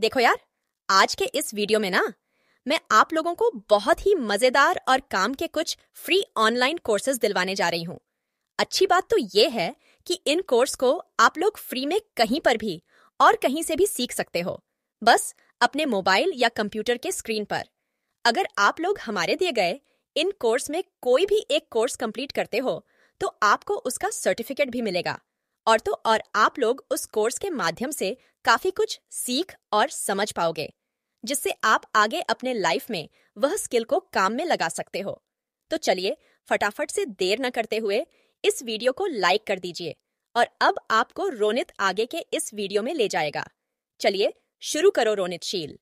देखो यार आज के इस वीडियो में ना मैं आप लोगों को बहुत ही मजेदार और काम के कुछ फ्री ऑनलाइन कोर्सेज दिलवाने जा रही हूँ अच्छी बात तो ये है कि इन कोर्स को आप लोग फ्री में कहीं पर भी और कहीं से भी सीख सकते हो बस अपने मोबाइल या कंप्यूटर के स्क्रीन पर अगर आप लोग हमारे दिए गए इन कोर्स में कोई भी एक कोर्स कंप्लीट करते हो तो आपको उसका सर्टिफिकेट भी मिलेगा और तो और आप लोग उस कोर्स के माध्यम से काफी कुछ सीख और समझ पाओगे जिससे आप आगे अपने लाइफ में वह स्किल को काम में लगा सकते हो तो चलिए फटाफट से देर न करते हुए इस वीडियो को लाइक कर दीजिए और अब आपको रोनित आगे के इस वीडियो में ले जाएगा चलिए शुरू करो रोनित शील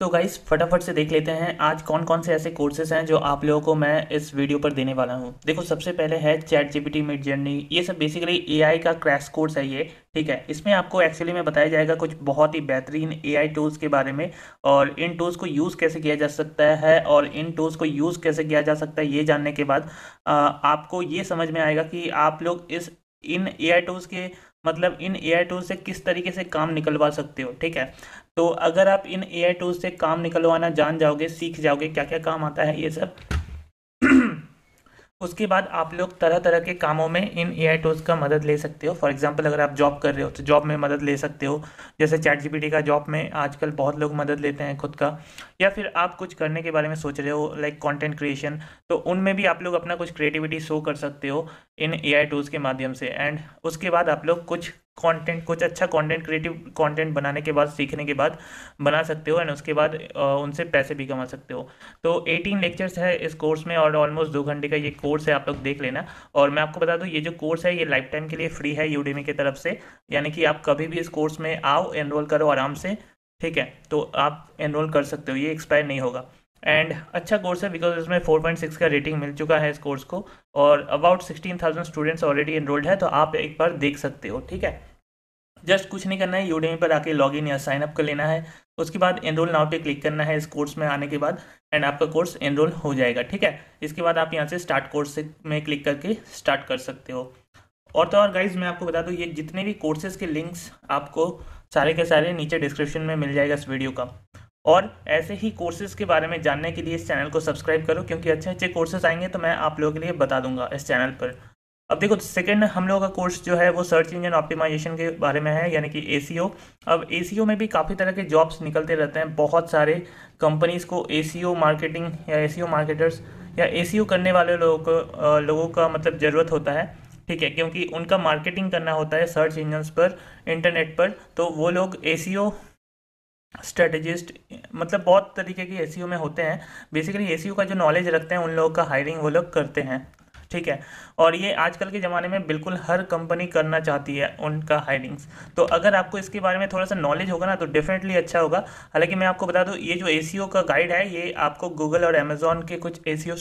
तो गाइस फटाफट से देख लेते हैं आज कौन कौन से ऐसे कोर्सेज हैं जो आप लोगों को मैं इस वीडियो पर देने वाला हूँ देखो सबसे पहले है चैट जीपीटी मिड जर्नी ये सब बेसिकली एआई का क्रैश कोर्स है ये ठीक है इसमें आपको एक्चुअली में बताया जाएगा कुछ बहुत ही बेहतरीन एआई टूल्स के बारे में और इन टूल्स को यूज़ कैसे किया जा सकता है और इन टूल्स को यूज़ कैसे किया जा सकता है ये जानने के बाद आपको ये समझ में आएगा कि आप लोग इस इन ए टूल्स के मतलब इन ए टूल से किस तरीके से काम निकलवा सकते हो ठीक है तो अगर आप इन ए आई टूल्स से काम निकलवाना जान जाओगे सीख जाओगे क्या क्या काम आता है ये सब उसके बाद आप लोग तरह तरह के कामों में इन ए आई टूल्स का मदद ले सकते हो फॉर एग्जाम्पल अगर आप जॉब कर रहे हो तो जॉब में मदद ले सकते हो जैसे चैट जीपीटी का जॉब में आजकल बहुत लोग मदद लेते हैं खुद का या फिर आप कुछ करने के बारे में सोच रहे हो लाइक कॉन्टेंट क्रिएशन तो उनमें भी आप लोग अपना कुछ क्रिएटिविटी शो कर सकते हो इन ए आई टूल्स के माध्यम से एंड उसके बाद आप लोग कुछ कंटेंट कुछ अच्छा कंटेंट क्रिएटिव कंटेंट बनाने के बाद सीखने के बाद बना सकते हो एंड उसके बाद उनसे पैसे भी कमा सकते हो तो 18 लेक्चर्स है इस कोर्स में और ऑलमोस्ट दो घंटे का ये कोर्स है आप लोग देख लेना और मैं आपको बता दूँ ये जो कोर्स है ये लाइफ टाइम के लिए फ्री है यूडीमी e की तरफ से यानी कि आप कभी भी इस कोर्स में आओ एनरोल करो आराम से ठीक है तो आप एनरोल कर सकते हो ये एक्सपायर नहीं होगा एंड अच्छा कोर्स है बिकॉज इसमें 4.6 का रेटिंग मिल चुका है इस कोर्स को और अबाउट 16,000 स्टूडेंट्स ऑलरेडी एनरोल्ड है तो आप एक बार देख सकते हो ठीक है जस्ट कुछ नहीं करना है यूडेमी पर आके इन या साइन अप कर लेना है उसके बाद एनरोल नाउ पे क्लिक करना है इस कोर्स में आने के बाद एंड आपका कोर्स एनरोल हो जाएगा ठीक है इसके बाद आप यहाँ से स्टार्ट कोर्स में क्लिक करके स्टार्ट कर सकते हो और तो और गाइज मैं आपको बता दूँ ये जितने भी कोर्सेज के लिंक्स आपको सारे के सारे नीचे डिस्क्रिप्शन में मिल जाएगा इस वीडियो का और ऐसे ही कोर्सेज के बारे में जानने के लिए इस चैनल को सब्सक्राइब करो क्योंकि अच्छे अच्छे कोर्सेज आएंगे तो मैं आप लोगों के लिए बता दूंगा इस चैनल पर अब देखो सेकंड हम लोगों का कोर्स जो है वो सर्च इंजन ऑप्टिमाइजेशन के बारे में है यानी कि ए अब ए में भी काफ़ी तरह के जॉब्स निकलते रहते हैं बहुत सारे कंपनीज़ को ए मार्केटिंग या ए मार्केटर्स या ए करने वाले लोगों को लोगों का मतलब ज़रूरत होता है ठीक है क्योंकि उनका मार्केटिंग करना होता है सर्च इंजन्स पर इंटरनेट पर तो वो लोग ए स्ट्रेटेजिस्ट मतलब बहुत तरीके के ए में होते हैं बेसिकली ए का जो नॉलेज रखते हैं उन लोगों का हायरिंग वो लोग करते हैं ठीक है और ये आजकल के ज़माने में बिल्कुल हर कंपनी करना चाहती है उनका हायरिंग्स तो अगर आपको इसके बारे में थोड़ा सा नॉलेज होगा ना तो डेफिनेटली अच्छा होगा हालांकि मैं आपको बता दूँ ये जो ए का गाइड है ये आपको गूगल और अमेजोन के कुछ ए सी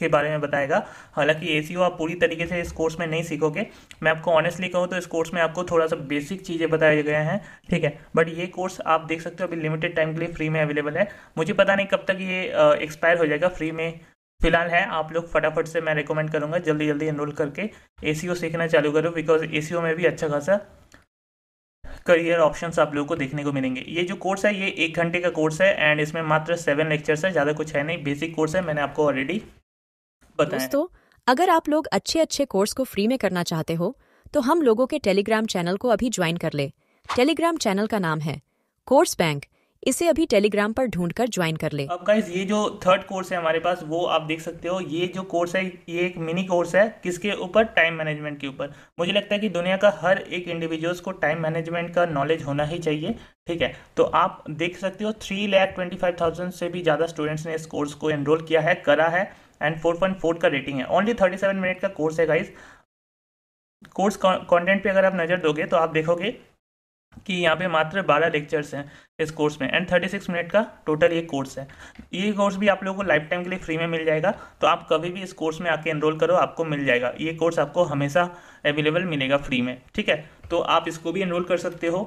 के बारे में बताएगा हालांकि ए आप पूरी तरीके से इस कोर्स में नहीं सीखोगे मैं आपको ऑनेस्टली कहूँ तो इस कोर्स में आपको थोड़ा सा बेसिक चीज़ें बताए गए हैं ठीक है बट ये कोर्स आप देख सकते हो अभी लिमिटेड टाइम के लिए फ्री में अवेलेबल है मुझे पता नहीं कब तक ये एक्सपायर हो जाएगा फ्री में फिलहाल है आप लोग फटाफट से मैं रिकमेंड करूंगा जल्दी जल्दी एनरोल करके ए सीखना चालू करो बिकॉज ए में भी अच्छा खासा करियर ऑप्शंस आप लोगों को देखने को मिलेंगे ये जो कोर्स है ये एक घंटे का कोर्स है एंड इसमें मात्र सेवन लेक्चर्स है ज़्यादा कुछ है नहीं बेसिक कोर्स है मैंने आपको ऑलरेडी बताया दोस्तों अगर आप लोग अच्छे अच्छे कोर्स को फ्री में करना चाहते हो तो हम लोगों के टेलीग्राम चैनल को अभी ज्वाइन कर ले टेलीग्राम चैनल का नाम है कोर्स बैंक इसे अभी टेलीग्राम पर ढूंढ कर ज्वाइन कर ले अब गाइज ये जो थर्ड कोर्स है हमारे पास वो आप देख सकते हो ये जो कोर्स है ये एक मिनी कोर्स है किसके ऊपर टाइम मैनेजमेंट के ऊपर मुझे लगता है कि दुनिया का हर एक इंडिविजुअल्स को टाइम मैनेजमेंट का नॉलेज होना ही चाहिए ठीक है तो आप देख सकते हो three lakh twenty five thousand से भी ज़्यादा स्टूडेंट्स ने इस कोर्स को एनरोल किया है करा है एंड फोर पॉइंट फोर का रेटिंग है ओनली थर्टी सेवन मिनट का कोर्स है गाइज कोर्स कंटेंट पे अगर आप नज़र दोगे तो आप देखोगे कि यहाँ पे मात्र 12 लेक्चर्स हैं इस कोर्स में एंड 36 मिनट का टोटल ये कोर्स है ये कोर्स भी आप लोगों को लाइफ टाइम के लिए फ्री में मिल जाएगा तो आप कभी भी इस कोर्स में आके एनरोल करो आपको मिल जाएगा ये कोर्स आपको हमेशा अवेलेबल मिलेगा फ्री में ठीक है तो आप इसको भी एनरोल कर सकते हो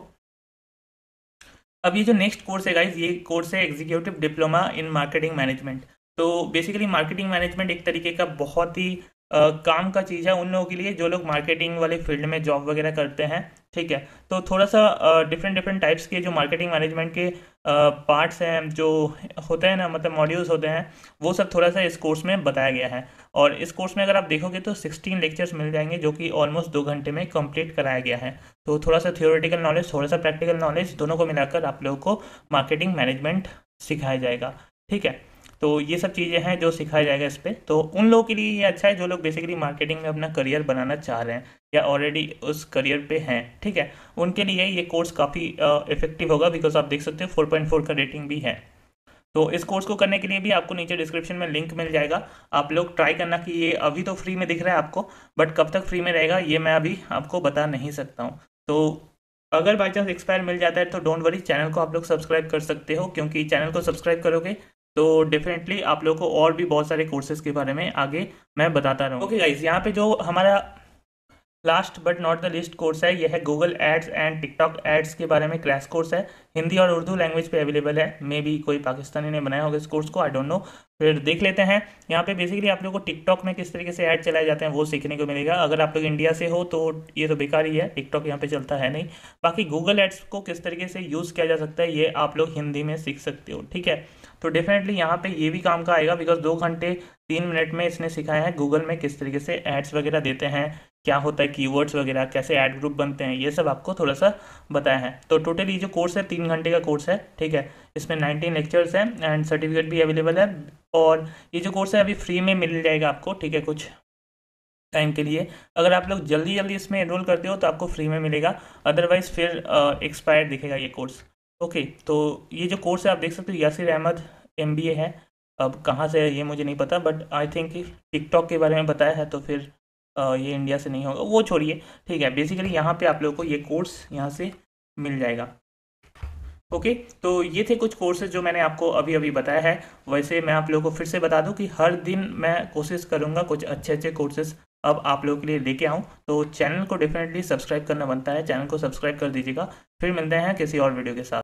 अब ये जो नेक्स्ट कोर्स है गाइज ये कोर्स है executive diploma in marketing management तो बेसिकली मार्केटिंग मैनेजमेंट एक तरीके का बहुत ही काम का चीज़ है उन लोगों के लिए जो लोग मार्केटिंग वाले फील्ड में जॉब वगैरह करते हैं ठीक है तो थोड़ा सा डिफरेंट डिफरेंट टाइप्स के जो मार्केटिंग मैनेजमेंट के पार्ट्स हैं जो होते हैं ना मतलब मॉड्यूल्स होते हैं वो सब थोड़ा सा इस कोर्स में बताया गया है और इस कोर्स में अगर आप देखोगे तो सिक्सटीन लेक्चर्स मिल जाएंगे जो कि ऑलमोस्ट दो घंटे में कंप्लीट कराया गया है तो थोड़ा सा थियोरेटिकल नॉलेज थोड़ा सा प्रैक्टिकल नॉलेज दोनों को मिलाकर आप लोगों को मार्केटिंग मैनेजमेंट सिखाया जाएगा ठीक है तो ये सब चीज़ें हैं जो सिखाया जाएगा इस पर तो उन लोगों के लिए ये अच्छा है जो लोग बेसिकली मार्केटिंग में अपना करियर बनाना चाह रहे हैं या ऑलरेडी उस करियर पे हैं ठीक है उनके लिए ये कोर्स काफ़ी इफेक्टिव होगा बिकॉज आप देख सकते हो फोर पॉइंट फोर का रेटिंग भी है तो इस कोर्स को करने के लिए भी आपको नीचे डिस्क्रिप्शन में लिंक मिल जाएगा आप लोग ट्राई करना कि ये अभी तो फ्री में दिख रहा है आपको बट कब तक फ्री में रहेगा ये मैं अभी आपको बता नहीं सकता हूँ तो अगर बाई चांस एक्सपायर मिल जाता है तो डोंट वरी चैनल को आप लोग सब्सक्राइब कर सकते हो क्योंकि चैनल को सब्सक्राइब करोगे तो डेफिनेटली आप लोगों को और भी बहुत सारे कोर्सेज के बारे में आगे मैं बताता रहूँ ओके गाइज यहाँ पे जो हमारा last but not the least course है यह है Google ads and TikTok ads के बारे में क्रैश कोर्स है हिंदी और उर्दू लैंग्वेज पे अवेलेबल है मे बी कोई पाकिस्तानी ने बनाया होगा इस कोर्स को आई डोंट नो फिर देख लेते हैं यहाँ पे बेसिकली आप लोग को टिकटॉक में किस तरीके से ऐड चलाए जाते हैं वो सीखने को मिलेगा अगर आप लोग इंडिया से हो तो ये तो बेकार ही है टिकटॉक यहाँ पे चलता है नहीं बाकी गूगल एड्स को किस तरीके से यूज़ किया जा सकता है ये आप लोग हिंदी में सीख सकते हो ठीक है तो डेफिनेटली यहाँ पे ये भी काम का आएगा बिकॉज दो घंटे तीन मिनट में इसने सिखाया है गूगल में किस तरीके से एड्स वगैरह देते हैं क्या होता है कीवर्ड्स वगैरह कैसे एड ग्रुप बनते हैं ये सब आपको थोड़ा सा बताया है तो टोटल ये जो कोर्स है तीन घंटे का कोर्स है ठीक है इसमें नाइनटीन लेक्चर्स हैं एंड सर्टिफिकेट भी अवेलेबल है और ये जो कोर्स है अभी फ्री में मिल जाएगा आपको ठीक है कुछ टाइम के लिए अगर आप लोग जल्दी जल्दी इसमें एनरोल करते हो तो आपको फ्री में मिलेगा अदरवाइज़ फिर एक्सपायर दिखेगा ये कोर्स ओके तो ये जो कोर्स है आप देख सकते हो Yasir Ahmed M B A है अब कहाँ से है ये मुझे नहीं पता बट आई थिंक टिकटॉक के बारे में बताया है तो फिर ये इंडिया से नहीं होगा वो छोड़िए ठीक है बेसिकली यहाँ पे आप लोगों को ये कोर्स यहाँ से मिल जाएगा ओके तो ये थे कुछ कोर्सेज जो मैंने आपको अभी अभी बताया है वैसे मैं आप लोगों को फिर से बता दूँ कि हर दिन मैं कोशिश करूँगा कुछ अच्छे अच्छे कोर्सेज अब आप लोगों के लिए लेके आऊँ तो चैनल को डेफिनेटली सब्सक्राइब करना बनता है चैनल को सब्सक्राइब कर दीजिएगा फिर मिलते हैं किसी और वीडियो के साथ